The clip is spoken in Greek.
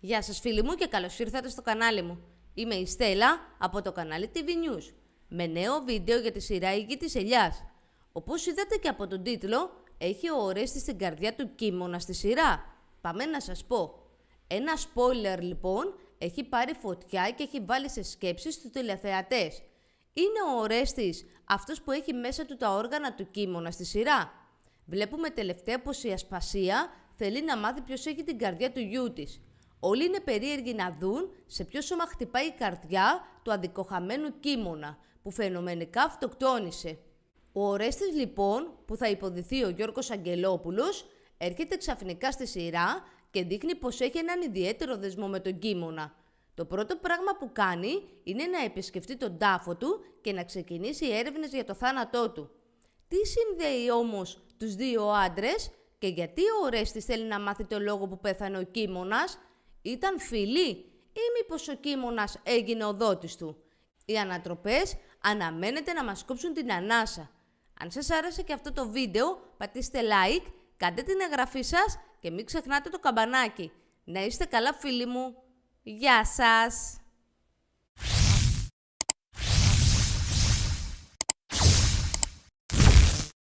Γεια σας φίλοι μου και καλώς ήρθατε στο κανάλι μου. Είμαι η Στέλλα από το κανάλι TV News με νέο βίντεο για τη σειρά Γη της Ελιάς. Όπως είδατε και από τον τίτλο, έχει ο Ορέστης στην καρδιά του κίμωνα στη σειρά. Πάμε να σας πω. Ένα spoiler λοιπόν έχει πάρει φωτιά και έχει βάλει σε σκέψεις του τηλεθεατές. Είναι ο Ορέστης αυτός που έχει μέσα του τα όργανα του κίμωνα στη σειρά. Βλέπουμε τελευταία πως η Ασπασία θέλει να μάθει ποιος έχει την καρδιά του γιού της. Όλοι είναι περίεργοι να δουν σε ποιο σώμα χτυπάει η καρδιά του αδικοχαμένου κίμωνα, που φαινομενικά αυτοκτόνησε. Ο Ορέστης λοιπόν, που θα υποδηθεί ο Γιώργος Αγγελόπουλος, έρχεται ξαφνικά στη σειρά και δείχνει πως έχει έναν ιδιαίτερο δεσμό με τον κίμωνα. Το πρώτο πράγμα που κάνει είναι να επισκεφτεί τον τάφο του και να ξεκινήσει έρευνες για το θάνατό του. Τι συνδέει όμως τους δύο άντρες και γιατί ο Ορέστης θέλει να μάθει το λόγο που πέθανε ο Κίμωνας ήταν φίλοι ή μήπως ο Κίμωνας έγινε ο δότης του. Οι ανατροπές αναμένεται να μας κόψουν την ανάσα. Αν σας άρεσε και αυτό το βίντεο, πατήστε like, κάντε την εγγραφή σας και μην ξεχνάτε το καμπανάκι. Να είστε καλά φίλοι μου. Γεια σας!